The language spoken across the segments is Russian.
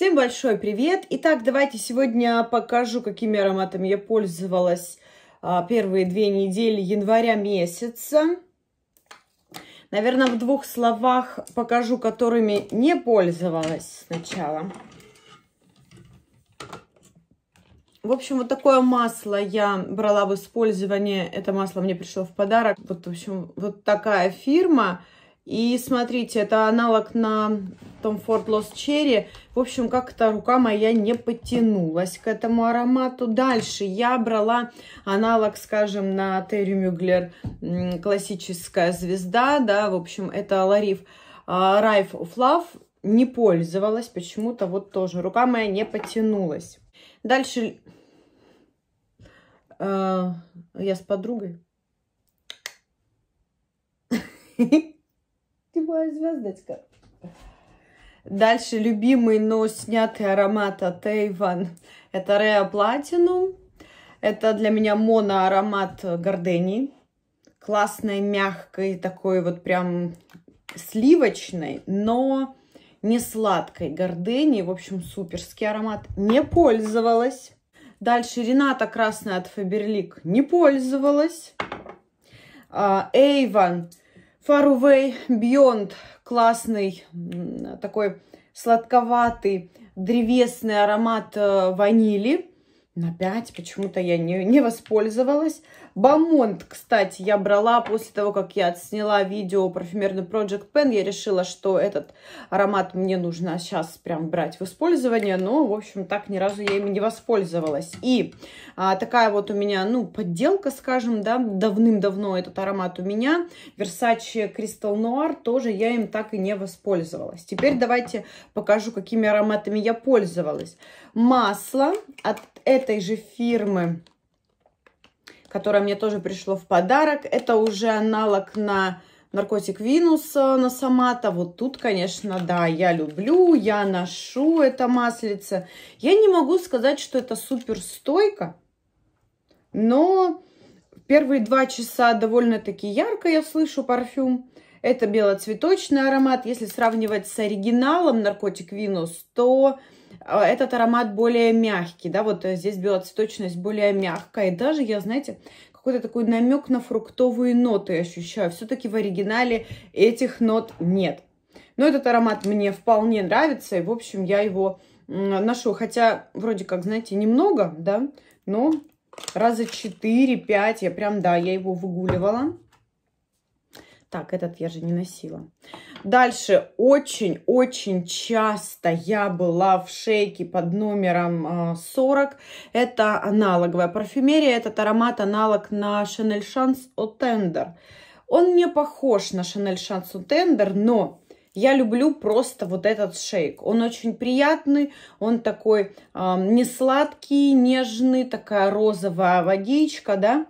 Всем большой привет! Итак, давайте сегодня покажу, какими ароматами я пользовалась а, первые две недели января месяца. Наверное, в двух словах покажу, которыми не пользовалась сначала. В общем, вот такое масло я брала в использование. Это масло мне пришло в подарок. Вот, в общем, вот такая фирма. И смотрите, это аналог на том Форд Лос Cherry. В общем, как-то рука моя не потянулась к этому аромату. Дальше я брала аналог, скажем, на Терри Мюглер классическая звезда, да, в общем, это Лариф Райф of Love. Не пользовалась почему-то, вот тоже рука моя не потянулась. Дальше э, я с подругой. Ты моя звездочка. Дальше любимый, но снятый аромат от Avon. Это Rea Platinum. Это для меня моноаромат Гордений Классный, мягкий, такой вот прям сливочный, но не сладкой гордени. В общем, суперский аромат. Не пользовалась. Дальше Рената красная от Фаберлик не пользовалась. Эйван Far Away Beyond классный такой сладковатый древесный аромат э, ванили. На 5 почему-то я не, не воспользовалась. Бамонт, кстати, я брала после того, как я сняла видео парфюмерный Project Pen. Я решила, что этот аромат мне нужно сейчас прям брать в использование. Но, в общем, так ни разу я им не воспользовалась. И а, такая вот у меня, ну, подделка, скажем, да, давным-давно этот аромат у меня. Versace Crystal Noir тоже я им так и не воспользовалась. Теперь давайте покажу, какими ароматами я пользовалась. Масло от этой же фирмы которое мне тоже пришло в подарок. Это уже аналог на наркотик Винус э, на Самата. Вот тут, конечно, да, я люблю, я ношу это маслице. Я не могу сказать, что это супер стойко, но первые два часа довольно-таки ярко я слышу парфюм. Это белоцветочный аромат. Если сравнивать с оригиналом наркотик Винус, то а, этот аромат более мягкий, да, вот э, здесь белоцветочность более мягкая. И даже я, знаете, какой-то такой намек на фруктовые ноты ощущаю. Все-таки в оригинале этих нот нет. Но этот аромат мне вполне нравится, и, в общем, я его ношу. Хотя, вроде как, знаете, немного, да, но раза 4-5 я прям, да, я его выгуливала. Так, этот я же не носила. Дальше. Очень-очень часто я была в шейке под номером 40. А, Это аналоговая парфюмерия. Этот аромат аналог на Chanel Chance Otender. Он не похож на Chanel Chance Otender, но я люблю просто вот этот шейк. Он очень приятный, он такой э, не сладкий, нежный, такая розовая водичка, да,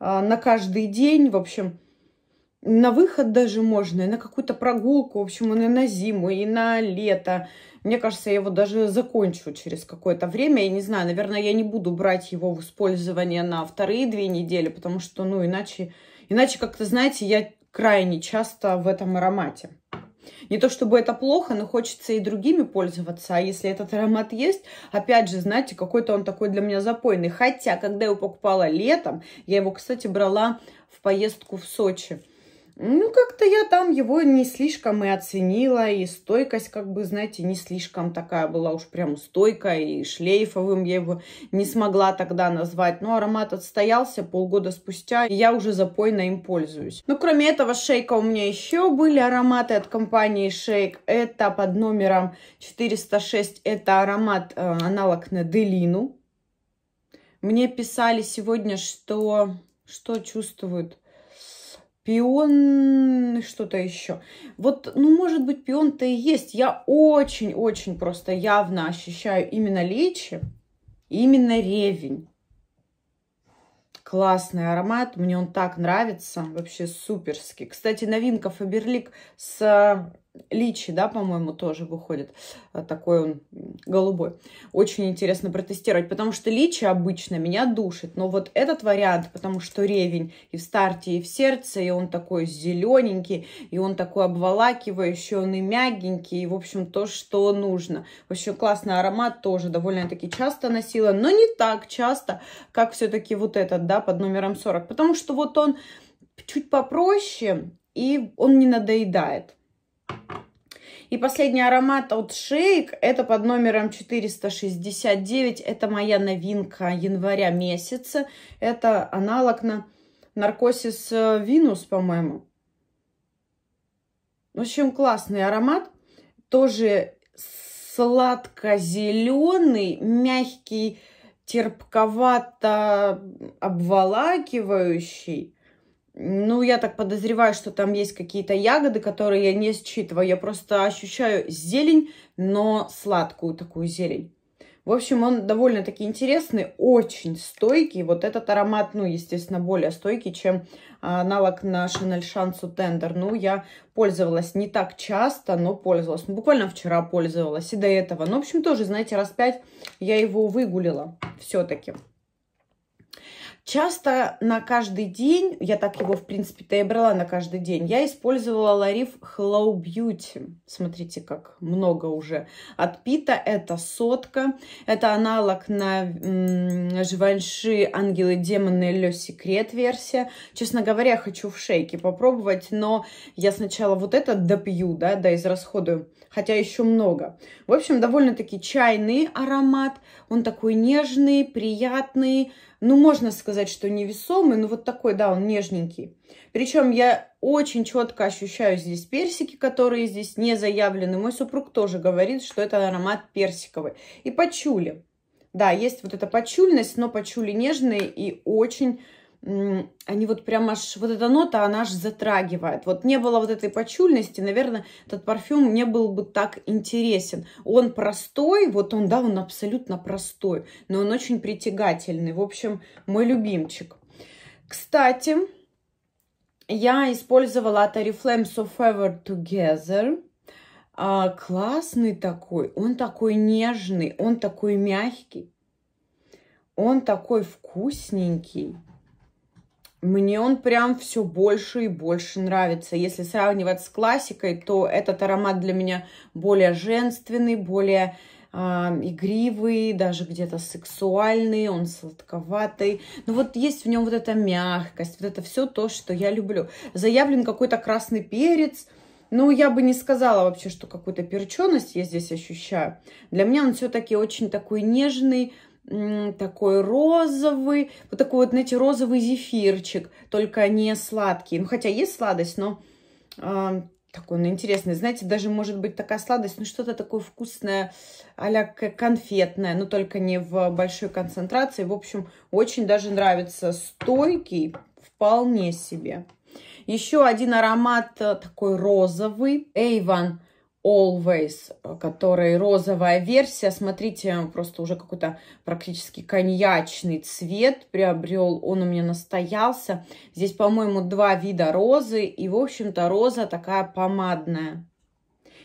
э, на каждый день. В общем, на выход даже можно, и на какую-то прогулку, в общем, и на зиму, и на лето. Мне кажется, я его даже закончу через какое-то время. Я не знаю, наверное, я не буду брать его в использование на вторые две недели, потому что, ну, иначе, иначе как-то, знаете, я крайне часто в этом аромате. Не то чтобы это плохо, но хочется и другими пользоваться. А если этот аромат есть, опять же, знаете, какой-то он такой для меня запойный. Хотя, когда я его покупала летом, я его, кстати, брала в поездку в Сочи. Ну, как-то я там его не слишком и оценила, и стойкость, как бы, знаете, не слишком такая была уж прям стойкая, и шлейфовым я его не смогла тогда назвать. Но аромат отстоялся полгода спустя, и я уже запойно им пользуюсь. Ну, кроме этого, шейка у меня еще были ароматы от компании Шейк. Это под номером 406, это аромат, э, аналог на Делину. Мне писали сегодня, что, что чувствуют пион, что-то еще. Вот, ну, может быть, пион-то и есть. Я очень-очень просто явно ощущаю именно личи, именно ревень. Классный аромат, мне он так нравится, вообще суперский. Кстати, новинка Фаберлик с Личи, да, по-моему, тоже выходит. Э, такой он голубой. Очень интересно протестировать, потому что личи обычно меня душит. Но вот этот вариант, потому что ревень и в старте, и в сердце, и он такой зелененький, и он такой обволакивающий, он и мягенький, и, в общем, то, что нужно. Очень классный аромат, тоже довольно-таки часто носила, но не так часто, как все-таки вот этот, да, под номером 40. Потому что вот он чуть попроще, и он не надоедает. И последний аромат от Шейк, это под номером 469, это моя новинка января месяца. Это аналог на наркосис э, Винус, по-моему. В общем, классный аромат. Тоже сладко-зеленый, мягкий, терпковато обволакивающий. Ну, я так подозреваю, что там есть какие-то ягоды, которые я не считываю. Я просто ощущаю зелень, но сладкую такую зелень. В общем, он довольно-таки интересный, очень стойкий. Вот этот аромат, ну, естественно, более стойкий, чем а, аналог на Chanel Шансу Тендер. Ну, я пользовалась не так часто, но пользовалась. Ну, буквально вчера пользовалась и до этого. Ну, в общем, тоже, знаете, раз пять я его выгулила все-таки. Часто на каждый день, я так его, в принципе-то и брала на каждый день, я использовала Лариф Hello Beauty. Смотрите, как много уже. отпита. это сотка. Это аналог на Живанши Ангелы Демоны Ле Секрет версия. Честно говоря, хочу в шейке попробовать, но я сначала вот это допью, да, да, израсходую. Хотя еще много. В общем, довольно-таки чайный аромат. Он такой нежный, приятный, ну, можно сказать, что невесомый, но вот такой, да, он нежненький. Причем я очень четко ощущаю здесь персики, которые здесь не заявлены. Мой супруг тоже говорит, что это аромат персиковый. И пачули. Да, есть вот эта пачульность, но пачули нежные и очень они вот прям аж, вот эта нота, она аж затрагивает. Вот не было вот этой почульности, наверное, этот парфюм не был бы так интересен. Он простой, вот он, да, он абсолютно простой, но он очень притягательный. В общем, мой любимчик. Кстати, я использовала от Oriflame So Fever Together. А, классный такой, он такой нежный, он такой мягкий, он такой вкусненький. Мне он прям все больше и больше нравится. Если сравнивать с классикой, то этот аромат для меня более женственный, более э, игривый, даже где-то сексуальный, он сладковатый. Но вот есть в нем вот эта мягкость, вот это все то, что я люблю. Заявлен какой-то красный перец. Ну, я бы не сказала вообще, что какую-то перченость я здесь ощущаю. Для меня он все-таки очень такой нежный, такой розовый, вот такой вот, знаете, розовый зефирчик, только не сладкий. Ну, хотя есть сладость, но э, такой, ну, интересный. Знаете, даже может быть такая сладость, ну, что-то такое вкусное, а конфетное, но только не в большой концентрации. В общем, очень даже нравится. Стойкий, вполне себе. Еще один аромат э, такой розовый. Эйван Always, который розовая версия. Смотрите, просто уже какой-то практически коньячный цвет приобрел. Он у меня настоялся. Здесь, по-моему, два вида розы. И, в общем-то, роза такая помадная.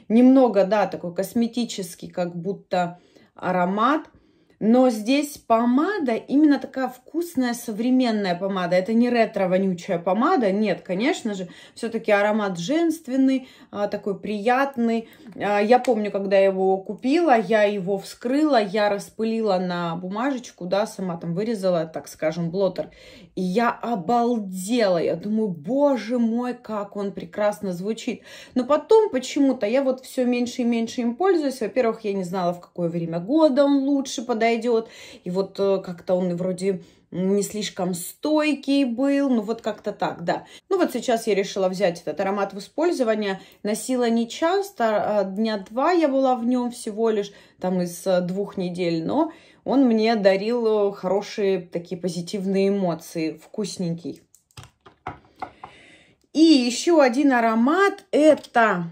Немного, да, такой косметический, как будто аромат – но здесь помада именно такая вкусная современная помада. Это не ретро-вонючая помада. Нет, конечно же, все-таки аромат женственный, а, такой приятный. А, я помню, когда я его купила, я его вскрыла, я распылила на бумажечку, да, сама там вырезала, так скажем, блотер. И я обалдела. Я думаю, боже мой, как он прекрасно звучит. Но потом почему-то я вот все меньше и меньше им пользуюсь. Во-первых, я не знала, в какое время года он лучше подойдет подойдет. И вот э, как-то он вроде не слишком стойкий был, ну вот как-то так, да. Ну вот сейчас я решила взять этот аромат в использование, носила не часто, а дня два я была в нем всего лишь, там из э, двух недель, но он мне дарил э, хорошие такие позитивные эмоции, вкусненький. И еще один аромат, это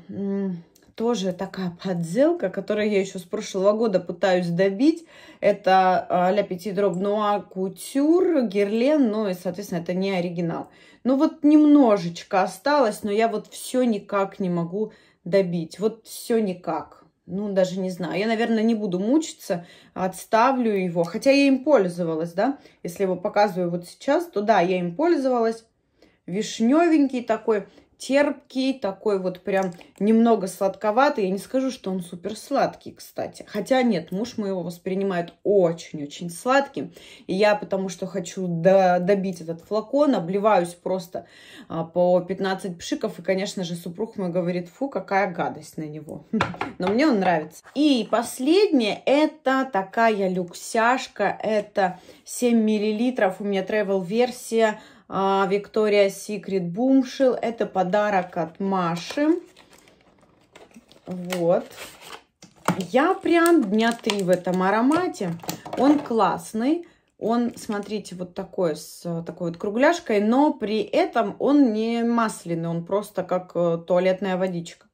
тоже такая подделка, которую я еще с прошлого года пытаюсь добить. Это а-ля Petit Drop Noir Couture, Герлен, ну и, соответственно, это не оригинал. Ну вот немножечко осталось, но я вот все никак не могу добить. Вот все никак. Ну, даже не знаю. Я, наверное, не буду мучиться, отставлю его. Хотя я им пользовалась, да. Если его показываю вот сейчас, то да, я им пользовалась. Вишневенький такой терпкий, такой вот прям немного сладковатый. Я не скажу, что он супер сладкий, кстати. Хотя нет, муж мой его воспринимает очень-очень сладким. И я, потому что хочу до добить этот флакон, обливаюсь просто а, по 15 пшиков. И, конечно же, супруг мой говорит, фу, какая гадость на него. Но мне он нравится. И последнее, это такая люксяшка. Это 7 миллилитров. У меня travel версия а, Виктория Секрет Бумшил. Это подарок от Маши. Вот. Я прям дня три в этом аромате. Он классный. Он, смотрите, вот такой, с такой вот кругляшкой, но при этом он не масляный, он просто как э, туалетная водичка.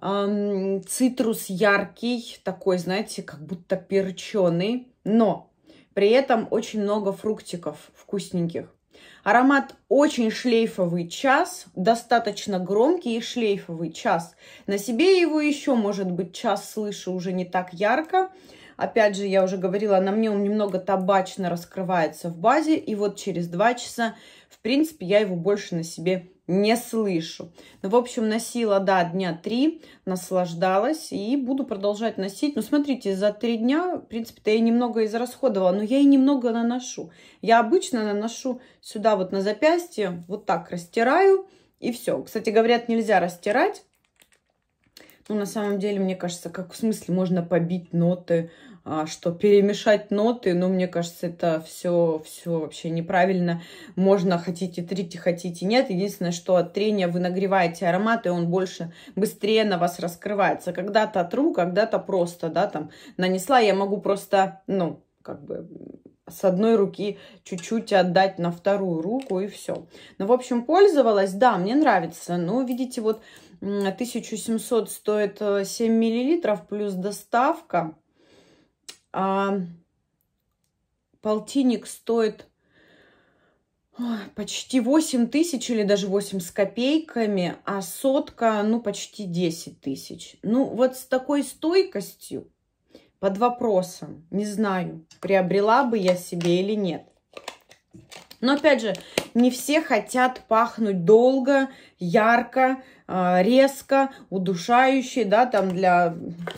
Цитрус яркий, такой, знаете, как будто перченый, но при этом очень много фруктиков вкусненьких. Аромат очень шлейфовый час, достаточно громкий и шлейфовый час. На себе его еще, может быть, час слышу уже не так ярко. Опять же, я уже говорила, на мне он немного табачно раскрывается в базе. И вот через два часа в принципе, я его больше на себе не слышу. Ну, в общем, носила, да, дня три, наслаждалась и буду продолжать носить. Ну, смотрите, за три дня, в принципе-то, я немного израсходовала, но я и немного наношу. Я обычно наношу сюда вот на запястье, вот так растираю и все. Кстати, говорят, нельзя растирать. Ну, на самом деле, мне кажется, как в смысле можно побить ноты, а, что перемешать ноты, но ну, мне кажется, это все, все вообще неправильно. Можно хотите трите, хотите нет. Единственное, что от трения вы нагреваете аромат, и он больше, быстрее на вас раскрывается. Когда-то тру, когда-то просто, да, там нанесла, я могу просто, ну, как бы с одной руки чуть-чуть отдать на вторую руку и все. Ну, в общем, пользовалась, да, мне нравится. Ну, видите, вот 1700 стоит 7 э, миллилитров плюс доставка. А полтинник стоит а, почти 8 тысяч или даже 8 с копейками, а сотка, ну, почти 10 тысяч. Ну, вот с такой стойкостью, под вопросом, не знаю, приобрела бы я себе или нет. Но, опять же, не все хотят пахнуть долго, ярко, а, резко, удушающе, да, там для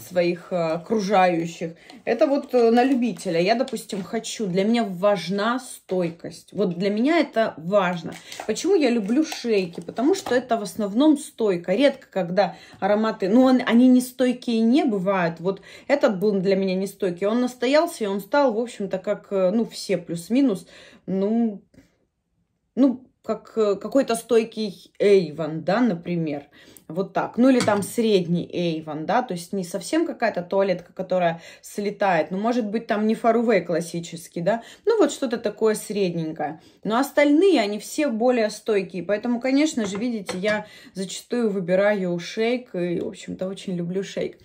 своих а, окружающих. Это вот э, на любителя. Я, допустим, хочу. Для меня важна стойкость. Вот для меня это важно. Почему я люблю шейки? Потому что это в основном стойка. Редко, когда ароматы... Ну, он, они не стойкие не бывают. Вот этот был для меня не стойкий. Он настоялся, и он стал, в общем-то, как, э, ну, все плюс-минус, ну, ну, как э, какой-то стойкий Эйван, да, например. Вот так. Ну или там средний Эйвон, да, то есть не совсем какая-то туалетка, которая слетает. Ну, может быть, там не Фарувей классический, да. Ну, вот что-то такое средненькое. Но остальные, они все более стойкие. Поэтому, конечно же, видите, я зачастую выбираю шейк. И, в общем-то, очень люблю шейк.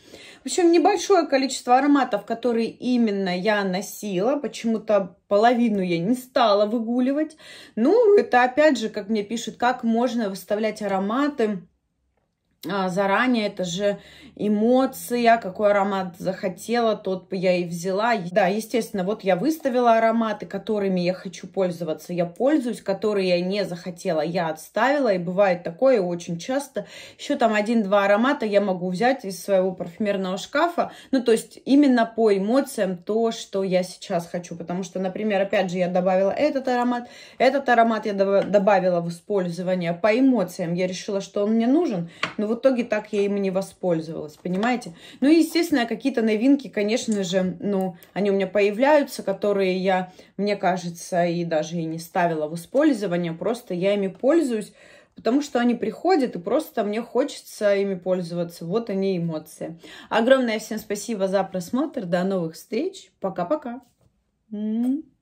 В общем, небольшое количество ароматов, которые именно я носила. Почему-то половину я не стала выгуливать. Ну, это опять же, как мне пишут, как можно выставлять ароматы а, заранее, это же эмоция, а, какой аромат захотела, тот я и взяла. Да, естественно, вот я выставила ароматы, которыми я хочу пользоваться, я пользуюсь, которые я не захотела, я отставила, и бывает такое очень часто. Еще там один-два аромата я могу взять из своего парфюмерного шкафа, ну, то есть именно по эмоциям то, что я сейчас хочу, потому что, например, опять же, я добавила этот аромат, этот аромат я добавила в использование по эмоциям, я решила, что он мне нужен, но вот в итоге так я им не воспользовалась, понимаете? Ну и, естественно, какие-то новинки, конечно же, ну, они у меня появляются, которые я, мне кажется, и даже и не ставила в использование, просто я ими пользуюсь, потому что они приходят, и просто мне хочется ими пользоваться. Вот они эмоции. Огромное всем спасибо за просмотр, до новых встреч, пока-пока. Mm-hmm.